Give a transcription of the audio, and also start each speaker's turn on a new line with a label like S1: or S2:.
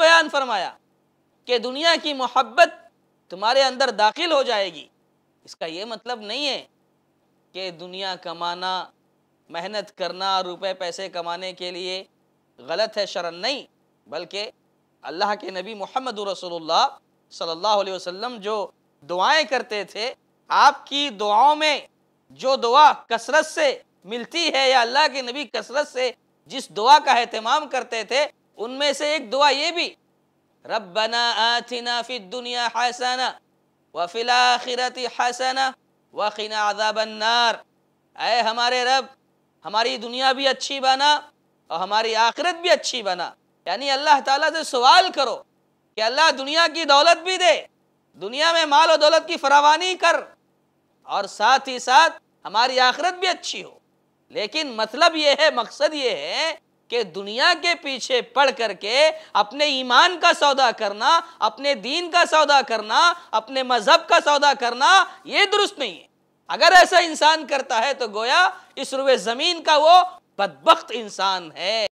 S1: बयान फरमाया कि दुनिया की मोहब्बत तुम्हारे अंदर दाखिल हो जाएगी इसका ये मतलब नहीं है कि दुनिया कमाना मेहनत करना रुपए पैसे कमाने के लिए गलत है शरण नहीं बल्कि अल्लाह के नबी मोहम्मद रसोल्ला सल्लल्लाहु अलैहि वसल्लम जो दुआएं करते थे आपकी दुआओं में जो दुआ कसरत से मिलती है या अल्लाह के नबी कसरत से जिस दुआ का अहतमाम करते थे उनमें से एक दुआ ये भी रबना आथिना फिर दुनिया हसना वफिलाखिरत हसना वकीना आदाबन्नार अय हमारे रब हमारी दुनिया भी अच्छी बना और हमारी आखिरत भी अच्छी बना यानी अल्लाह ताला से सवाल करो कि अल्लाह दुनिया की दौलत भी दे दुनिया में माल और दौलत की फरावानी कर और साथ ही साथ हमारी आखिरत भी अच्छी हो लेकिन मतलब ये है मकसद ये है कि दुनिया के पीछे पड़ करके अपने ईमान का सौदा करना अपने दीन का सौदा करना अपने मजहब का सौदा करना ये दुरुस्त नहीं है अगर ऐसा इंसान करता है तो गोया इस रुए ज़मीन का वो बदबخت इंसान है